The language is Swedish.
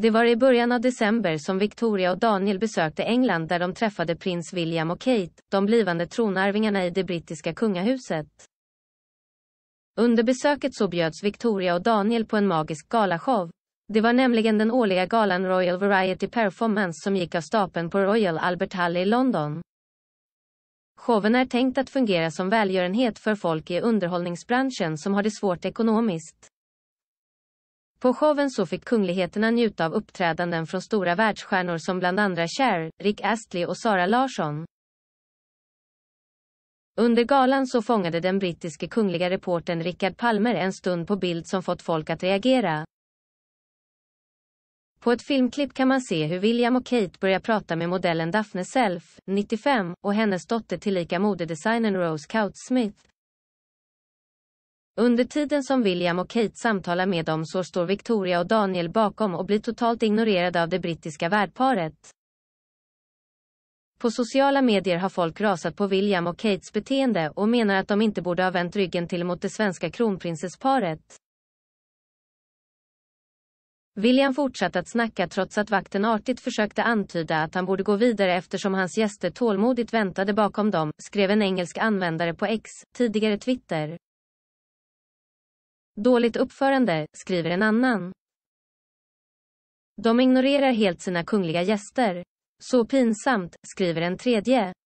Det var i början av december som Victoria och Daniel besökte England där de träffade prins William och Kate, de blivande tronarvingarna i det brittiska kungahuset. Under besöket så bjöds Victoria och Daniel på en magisk galashow. Det var nämligen den årliga galan Royal Variety Performance som gick av stapeln på Royal Albert Hall i London. Showen är tänkt att fungera som välgörenhet för folk i underhållningsbranschen som har det svårt ekonomiskt. På showen så fick kungligheterna njuta av uppträdanden från stora världsstjärnor som bland andra Cher, Rick Astley och Sara Larsson. Under galan så fångade den brittiske kungliga reportern Richard Palmer en stund på bild som fått folk att reagera. På ett filmklipp kan man se hur William och Kate börjar prata med modellen Daphne Self, 95, och hennes dotter tillika modedesignern Rose Couch Smith. Under tiden som William och Kate samtalar med dem så står Victoria och Daniel bakom och blir totalt ignorerade av det brittiska värdparet. På sociala medier har folk rasat på William och Kates beteende och menar att de inte borde ha vänt ryggen till mot det svenska kronprinsessparet. William fortsatte att snacka trots att vakten artigt försökte antyda att han borde gå vidare eftersom hans gäster tålmodigt väntade bakom dem, skrev en engelsk användare på X, tidigare Twitter. Dåligt uppförande, skriver en annan. De ignorerar helt sina kungliga gäster. Så pinsamt, skriver en tredje.